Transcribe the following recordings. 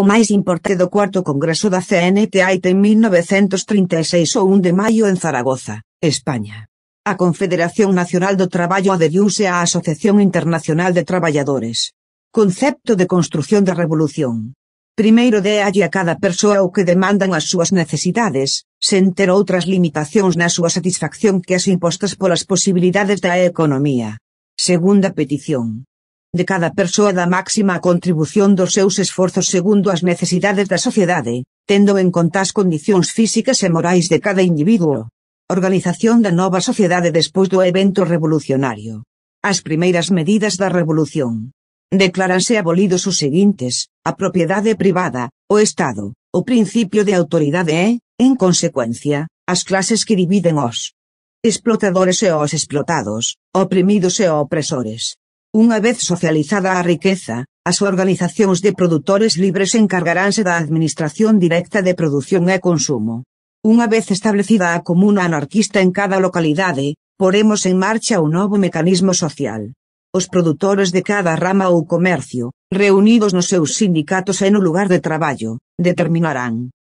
O máis importante do cuarto congreso da CNTAIT en 1936 o 1 de maio en Zaragoza, España. A Confederación Nacional do Traballo adheriuse á Asociación Internacional de Traballadores. Concepto de construción da revolución. Primeiro de allí a cada persoa o que demandan as súas necesidades, sen ter outras limitacións na súa satisfacción que as impostas polas posibilidades da economía. Segunda petición de cada persoa da máxima contribución dos seus esforzos segundo as necesidades da sociedade, tendo en conta as condicións físicas e morais de cada individuo. Organización da nova sociedade despois do evento revolucionario. As primeiras medidas da revolución. Decláranse abolidos os seguintes, a propiedade privada, o Estado, o principio de autoridade e, en consecuencia, as clases que dividen os explotadores e os explotados, oprimidos e opresores. Unha vez socializada a riqueza, as organizacións de produtores libres encargaranse da administración directa de produción e consumo. Unha vez establecida a comuna anarquista en cada localidade, poremos en marcha o novo mecanismo social. Os produtores de cada rama ou comercio, reunidos nos seus sindicatos e no lugar de traballo, determinarán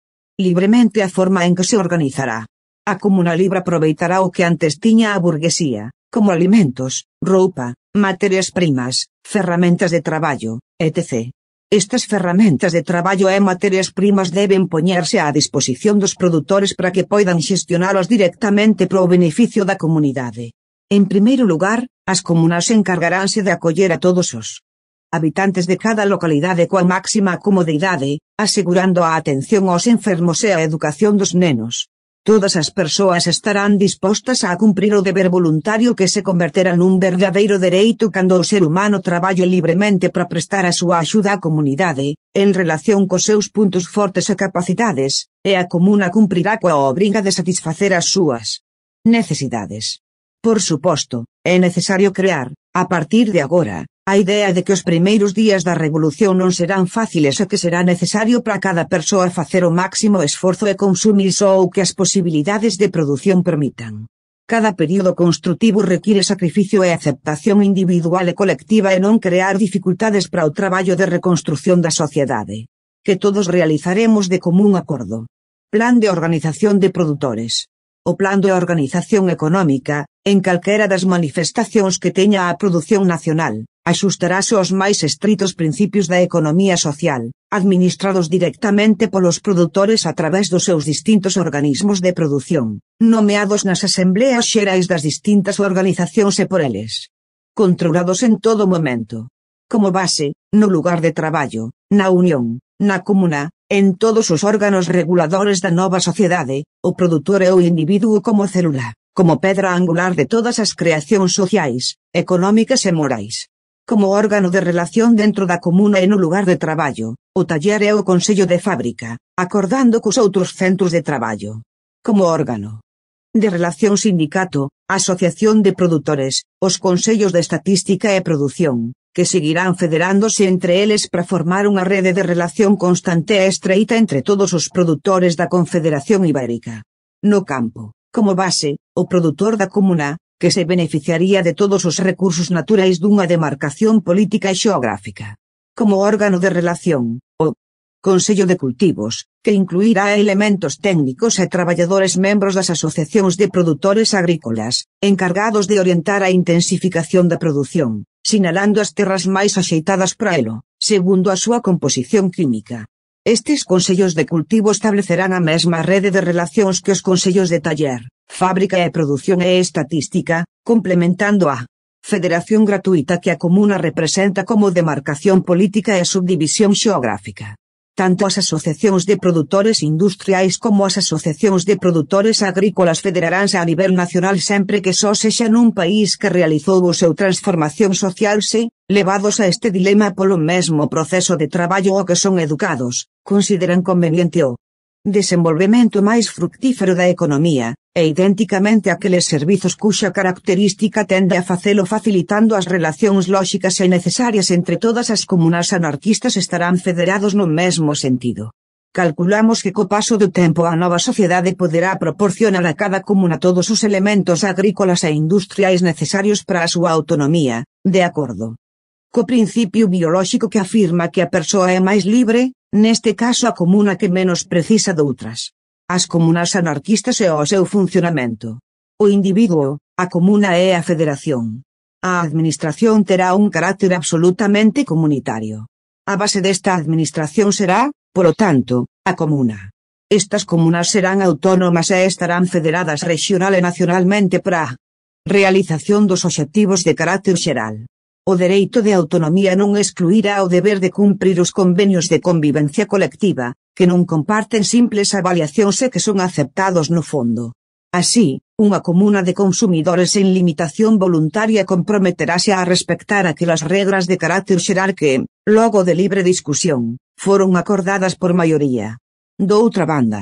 libremente a forma en que se organizará. A comuna libre aproveitará o que antes tiña a burguesía, como alimentos, roupa, materias primas, ferramentas de traballo, etc. Estas ferramentas de traballo e materias primas deben poñerse á disposición dos produtores para que poidan xestionalos directamente para o beneficio da comunidade. En primeiro lugar, as comunas encargaránse de acoller a todos os habitantes de cada localidade coa máxima comodidade, asegurando a atención aos enfermos e a educación dos nenos. Todas as persoas estarán dispostas a cumprir o deber voluntario que se converterá nun verdadeiro dereito cando o ser humano traballe libremente para prestar a súa axuda á comunidade, en relación cos seus puntos fortes e capacidades, e a comuna cumprirá coa obriga de satisfacer as súas necesidades. Por suposto, é necesario crear, a partir de agora, A idea de que os primeiros días da revolución non serán fáciles e que será necesario para cada persoa facer o máximo esforzo e consumir só o que as posibilidades de produción permitan. Cada período construtivo require sacrificio e aceptación individual e colectiva e non crear dificultades para o traballo de reconstrución da sociedade. Que todos realizaremos de común acordo. Plan de organización de produtores. O plan de organización económica, en calquera das manifestacións que teña a produción nacional, axustarase aos máis estritos principios da economía social, administrados directamente polos produtores a través dos seus distintos organismos de produción, nomeados nas asembleas xerais das distintas organizacións e por eles. Controlados en todo momento. Como base, no lugar de traballo, na unión, na comuna, en todos os órganos reguladores da nova sociedade, o produtor é o individuo como célula, como pedra angular de todas as creacións sociais, económicas e morais. como órgano de relación dentro la comuna en un lugar de trabajo, o taller e o Consello de Fábrica, acordando con otros centros de trabajo, Como órgano de relación sindicato, asociación de productores, os consejos de estatística e producción, que seguirán federándose entre ellos para formar una red de relación constante e estreita entre todos os productores da Confederación Ibérica. No campo, como base, o productor da comuna, que se beneficiaría de todos os recursos naturais dunha demarcación política e xeográfica. Como órgano de relación, o Consello de Cultivos, que incluirá elementos técnicos e traballadores membros das asociacións de produtores agrícolas, encargados de orientar a intensificación da produción, sinalando as terras máis axeitadas para elo, segundo a súa composición química. Estes consellos de cultivo establecerán a mesma rede de relacións que os consellos de taller, Fábrica e producción e estatística, complementando a Federación gratuita que a comuna representa como demarcación política e subdivisión geográfica. Tanto as asociaciones de productores industriales como as asociaciones de productores agrícolas federaránse a nivel nacional siempre que só un país que realizó o transformación social se, levados a este dilema por un mesmo proceso de trabajo o que son educados, consideran conveniente o desenvolvemento máis fructífero da economía, e idénticamente aqueles servizos cuxa característica tende a facelo facilitando as relacións lóxicas e necesarias entre todas as comunas anarquistas estarán federados no mesmo sentido. Calculamos que co paso do tempo a nova sociedade poderá proporcionar a cada comuna todos os elementos agrícolas e industriais necesarios para a súa autonomía, de acordo co principio biolóxico que afirma que a persoa é máis libre, Neste caso a comuna que menos precisa doutras. As comunas anarquistas e o seu funcionamento. O individuo, a comuna e a federación. A administración terá un carácter absolutamente comunitario. A base desta administración será, polo tanto, a comuna. Estas comunas serán autónomas e estarán federadas regional e nacionalmente para a realización dos obxectivos de carácter xeral. O derecho de autonomía no excluirá o deber de cumplir los convenios de convivencia colectiva, que no comparten simples avaliacións sé e que son aceptados no fondo. Así, una comuna de consumidores en limitación voluntaria comprometeráse a que las reglas de carácter xeral que, luego de libre discusión, fueron acordadas por mayoría. De otra banda.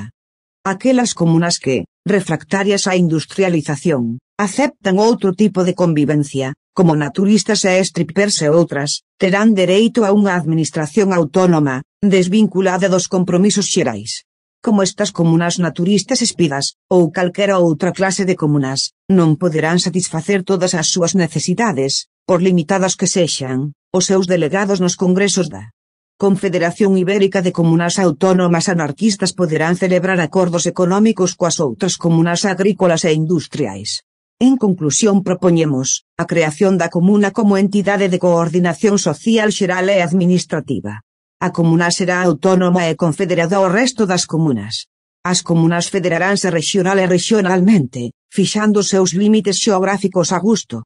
aquellas comunas que, refractarias a industrialización, aceptan otro tipo de convivencia, como naturistas e strippers e outras, terán dereito a unha administración autónoma, desvinculada dos compromisos xerais. Como estas comunas naturistas espidas, ou calquera outra clase de comunas, non poderán satisfacer todas as súas necesidades, por limitadas que sexan, os seus delegados nos congresos da Confederación Ibérica de Comunas Autónomas Anarquistas poderán celebrar acordos económicos coas outras comunas agrícolas e industriais. En conclusión propoñemos a creación da comuna como entidade de coordinación social xeral e administrativa. A comuna será autónoma e confederada ao resto das comunas. As comunas federaránse regional e regionalmente, fixando seus límites xeográficos a gusto.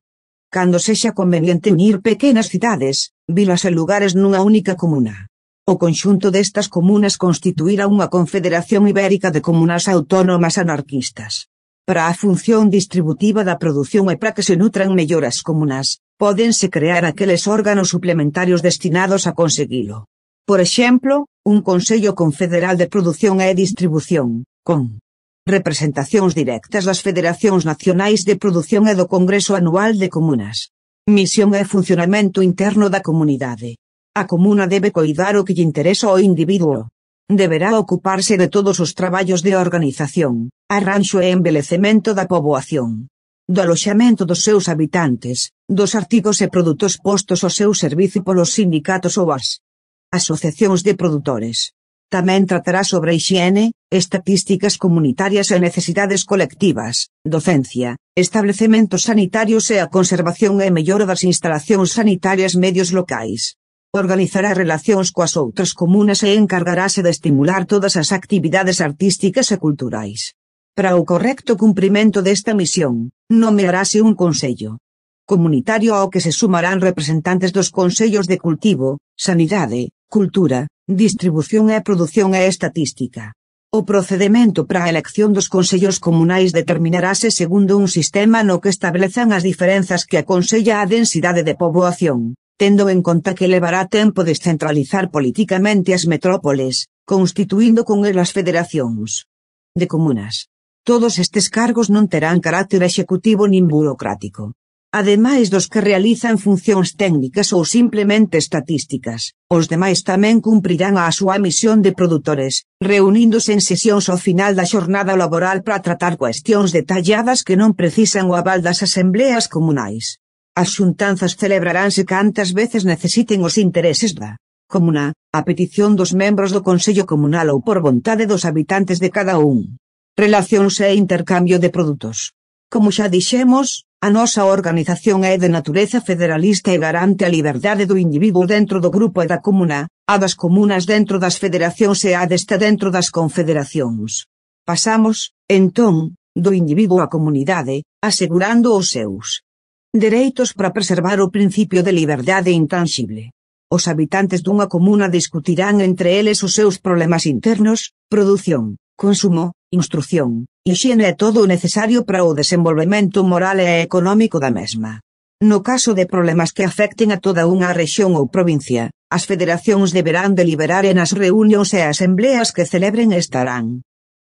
Cando sexa conveniente unir pequenas cidades, vilas e lugares nunha única comuna. O conxunto destas comunas constituirá unha confederación ibérica de comunas autónomas anarquistas. Para a función distributiva da produción e para que se nutran mellor as comunas, podense crear aqueles órganos suplementarios destinados a conseguilo. Por exemplo, un Consello Confederal de Produción e Distribución, con representacións directas das Federacións Nacionais de Produción e do Congreso Anual de Comunas. Misión e funcionamento interno da comunidade. A comuna debe coidar o que lle interesa ao individuo. Deberá ocuparse de todos os traballos de organización, arranxo e embelecemento da poboación, do aloxamento dos seus habitantes, dos artigos e produtos postos ao seu servizo polos sindicatos ou as asociacións de produtores. Tamén tratará sobre a higiene, estatísticas comunitarias e necesidades colectivas, docencia, establecementos sanitarios e a conservación e mellora das instalacións sanitarias medios locais organizará relacións coas outras comunas e encargarase de estimular todas as actividades artísticas e culturais. Para o correcto cumprimento desta misión, nomearase un Consello comunitario ao que se sumarán representantes dos consellos de cultivo, sanidade, cultura, distribución e produción e estatística. O procedemento para a elección dos consellos comunais determinarase segundo un sistema no que establezan as diferenzas que aconsella a densidade de poboación, tendo en conta que levará tempo descentralizar políticamente as metrópoles, constituindo con elas federacións de comunas. Todos estes cargos non terán carácter executivo nin burocrático. Ademais dos que realizan funcións técnicas ou simplemente estatísticas, os demais tamén cumprirán a súa misión de produtores, reuníndose en sesións ao final da xornada laboral para tratar cuestións detalladas que non precisan o aval das asembleas comunais. As xuntanzas celebraranse cantas veces necesiten os intereses da comuna, a petición dos membros do Consello Comunal ou por vontade dos habitantes de cada un relacións e intercambio de produtos. Como xa dixemos, a nosa organización é de natureza federalista e garante a liberdade do individuo dentro do grupo e da comuna, a das comunas dentro das federacións e a desta dentro das confederacións. Pasamos, entón, do individuo á comunidade, asegurando os seus dereitos para preservar o principio de liberdade intangible os habitantes dunha comuna discutirán entre eles os seus problemas internos, produción, consumo, instrución, hixiene e todo o necesario para o desenvolvemento moral e económico da mesma. No caso de problemas que afecten a toda unha rexión ou provincia, as federacións deberán deliberar en as reunións e asembleas que celebren estarán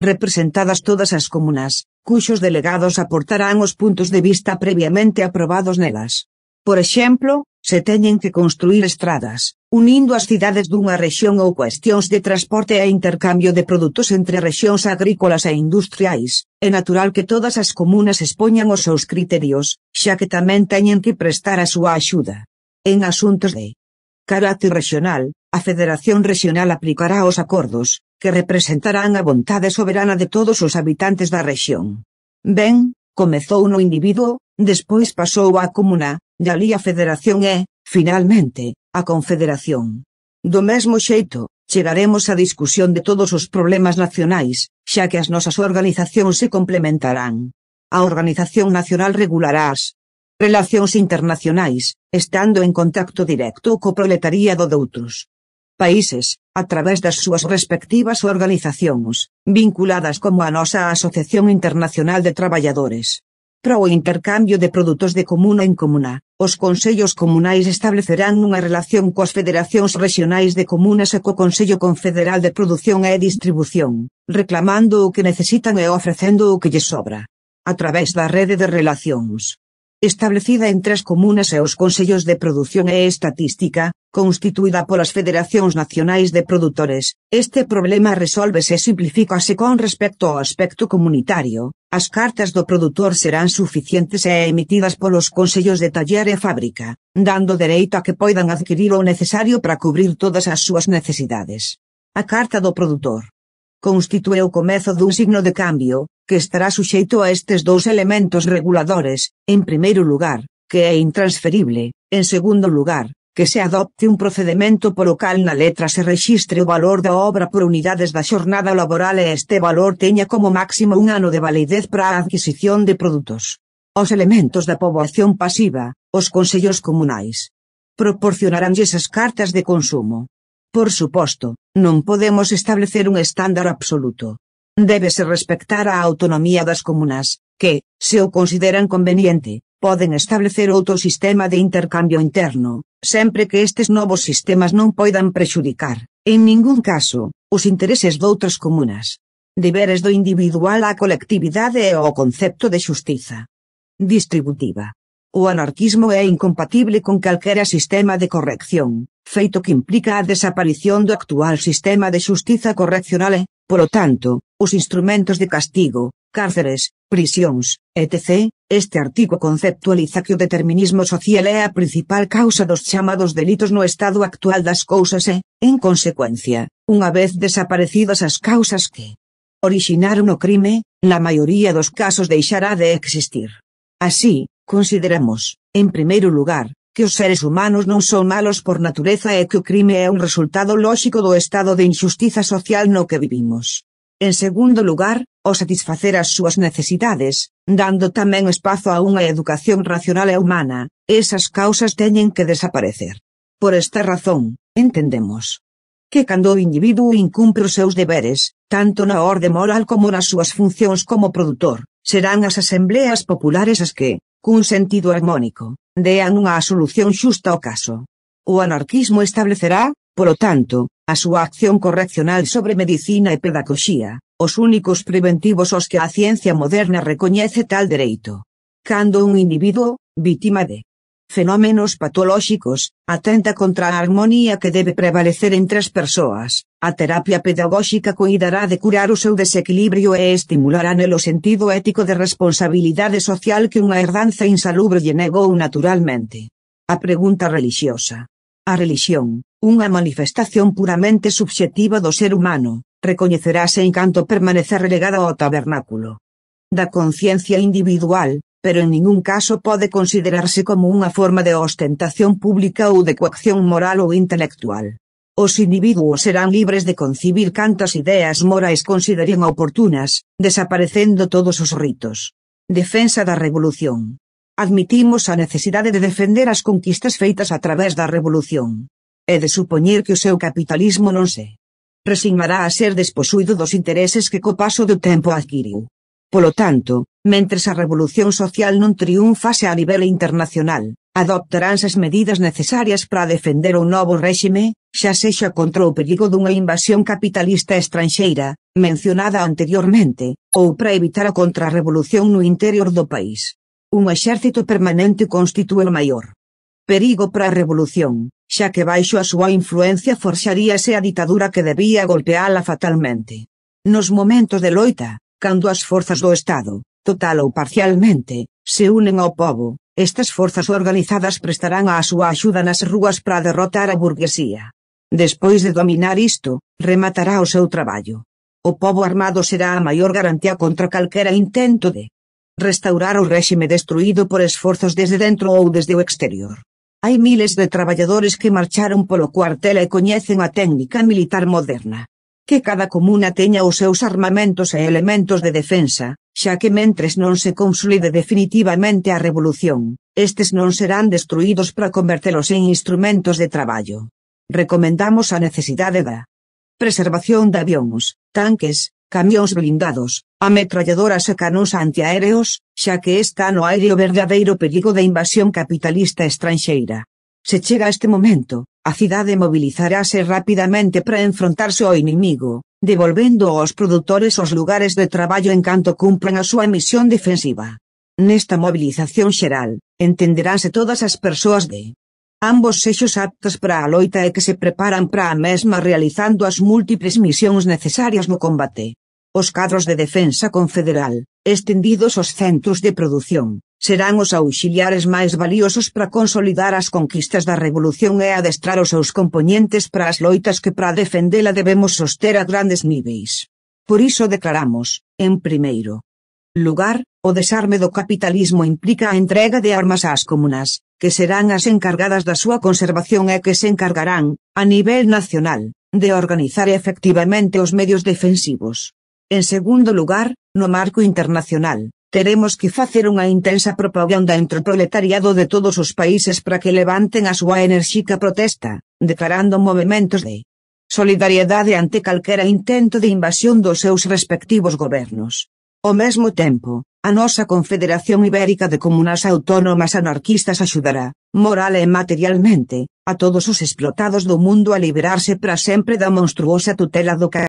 representadas todas as comunas, cuxos delegados aportarán os puntos de vista previamente aprobados nelas. Por exemplo, se teñen que construir estradas, unindo as cidades dunha rexión ou cuestións de transporte e intercambio de produtos entre rexións agrícolas e industriais, é natural que todas as comunas expoñan os seus criterios, xa que tamén teñen que prestar a súa axuda. En asuntos de carácter rexional, a Federación Rexional aplicará os acordos, que representarán a vontade soberana de todos os habitantes da rexión. Ben, comezou no individuo, despois pasou á comuna, De alí a Federación é, finalmente, a Confederación. Do mesmo xeito, chegaremos á discusión de todos os problemas nacionais, xa que as nosas organizacións se complementarán. A Organización Nacional regulará as relacións internacionais, estando en contacto directo co proletariado doutros países, a través das súas respectivas organizacións, vinculadas como a nosa Asociación Internacional de Traballadores para o intercambio de produtos de comuna en comuna. Os consellos comunais establecerán unha relación coas federacións regionais de comunas e co Consello Confederal de Produción e Distribución, reclamando o que necesitan e ofrecendo o que lles sobra, a través da rede de relacións. establecida en tres comunas e os consejos de producción e Estatística, por las federaciones nacionales de productores, este problema se simplifica e simplifícase con respecto al aspecto comunitario, Las cartas do productor serán suficientes e emitidas por los consejos de Taller e Fábrica, dando derecho a que puedan adquirir lo necesario para cubrir todas as necesidades. A carta do productor constituye o comezo un signo de cambio, que estará suxeito a estes dous elementos reguladores, en primeiro lugar, que é intransferible, en segundo lugar, que se adopte un procedimento polo cal na letra se rexistre o valor da obra por unidades da xornada laboral e este valor teña como máximo un ano de validez para a adquisición de produtos. Os elementos da poboación pasiva, os consellos comunais, proporcionaránlles as cartas de consumo. Por suposto, non podemos establecer un estándar absoluto, Débese respectar a autonomía das comunas, que, se o consideran conveniente, poden establecer outro sistema de intercambio interno, sempre que estes novos sistemas non poidan prexudicar, en ningún caso, os intereses doutras comunas. Deberes do individual á colectividade e ao concepto de xustiza distributiva. O anarquismo é incompatible con calquera sistema de corrección, feito que implica a desaparición do actual sistema de xustiza correccional e, Polo tanto, os instrumentos de castigo, cárceres, prisións, etc., este artigo conceptualiza que o determinismo social é a principal causa dos chamados delitos no estado actual das cousas e, en consecuencia, unha vez desaparecidas as causas que orixinaron o crime, na maioría dos casos deixará de existir. Así, consideramos, en primeiro lugar, que os seres humanos non son malos por natureza e que o crime é un resultado lóxico do estado de injustiza social no que vivimos. En segundo lugar, o satisfacer as súas necesidades, dando tamén espazo a unha educación racional e humana, esas causas teñen que desaparecer. Por esta razón, entendemos que cando o individuo incumpre os seus deberes, tanto na orde moral como nas súas funcións como produtor, serán as asembleas populares as que, cun sentido harmónico, dean unha solución xusta ao caso. O anarquismo establecerá, polo tanto, a súa acción correccional sobre medicina e pedagoxía, os únicos preventivos aos que a ciencia moderna recoñece tal dereito. Cando un individuo, vítima de fenómenos patolóxicos, atenta contra a harmonía que debe prevalecer entre as persoas. A terapia pedagóxica cuidará de curar o seu desequilibrio e estimulará nelo sentido ético de responsabilidade social que unha herdanza insalubre lle negou naturalmente. A pregunta religiosa. A religión, unha manifestación puramente subxectiva do ser humano, recoñecerase en canto permanecer relegada ao tabernáculo da conciencia individual, pero en ningún caso pode considerarse como unha forma de ostentación pública ou de coacción moral ou intelectual. Os individuos serán libres de concibir cantas ideas morais consideren oportunas, desaparecendo todos os ritos. Defensa da revolución. Admitimos a necesidade de defender as conquistas feitas a través da revolución. E de supoñer que o seu capitalismo non se resignará a ser desposuído dos intereses que co paso do tempo adquiriu. Polo tanto, mentres a revolución social non triunfase a nivel internacional, adoptaránse as medidas necesarias para defender o novo réxime, xa sexa contra o perigo dunha invasión capitalista estranxeira, mencionada anteriormente, ou para evitar a contrarrevolución no interior do país. Un exército permanente constitúe o maior perigo para a revolución, xa que baixo a súa influencia forxaríase a ditadura que debía golpeala fatalmente. Nos momentos de loita, Cando as forzas do Estado, total ou parcialmente, se unen ao pobo, estas forzas organizadas prestarán a súa axuda nas rúas para derrotar a burguesía. Despois de dominar isto, rematará o seu traballo. O pobo armado será a maior garantía contra calquera intento de restaurar o réxime destruído por esforzos desde dentro ou desde o exterior. Hai miles de traballadores que marcharon polo cuartel e coñecen a técnica militar moderna que cada comuna teña os seus armamentos e elementos de defensa, xa que mentres non se consolide definitivamente a revolución, estes non serán destruídos para convertelos en instrumentos de traballo. Recomendamos a necesidade da preservación de avións, tanques, camións blindados, ametralladoras e canóns antiaéreos, xa que está no aire o verdadeiro perigo de invasión capitalista estranxeira. Se chega a este momento, A cidade mobilizarase rapidamente para enfrontarse ao inimigo, devolvendo aos produtores os lugares de traballo en canto cumpran a súa misión defensiva. Nesta mobilización xeral, entenderánse todas as persoas de ambos sexos aptas para a loita e que se preparan para a mesma realizando as múltiples misións necesarias no combate. Os cadros de defensa confederal, estendidos aos centros de produción, serán os auxiliares máis valiosos para consolidar as conquistas da revolución e adestrar os seus compoñentes para as loitas que para defendela debemos soster a grandes níveis. Por iso declaramos, en primeiro lugar, o desarme do capitalismo implica a entrega de armas ás comunas, que serán as encargadas da súa conservación e que se encargarán, a nivel nacional, de organizar efectivamente os medios defensivos. En segundo lugar, no marco internacional, teremos que facer unha intensa propaganda entre o proletariado de todos os países para que levanten a súa enérxica protesta, declarando movimentos de solidariedade ante calquera intento de invasión dos seus respectivos gobernos. Ao mesmo tempo, a nosa Confederación Ibérica de Comunas Autónomas Anarquistas axudará, moral e materialmente, a todos os explotados do mundo a liberarse para sempre da monstruosa tutela do que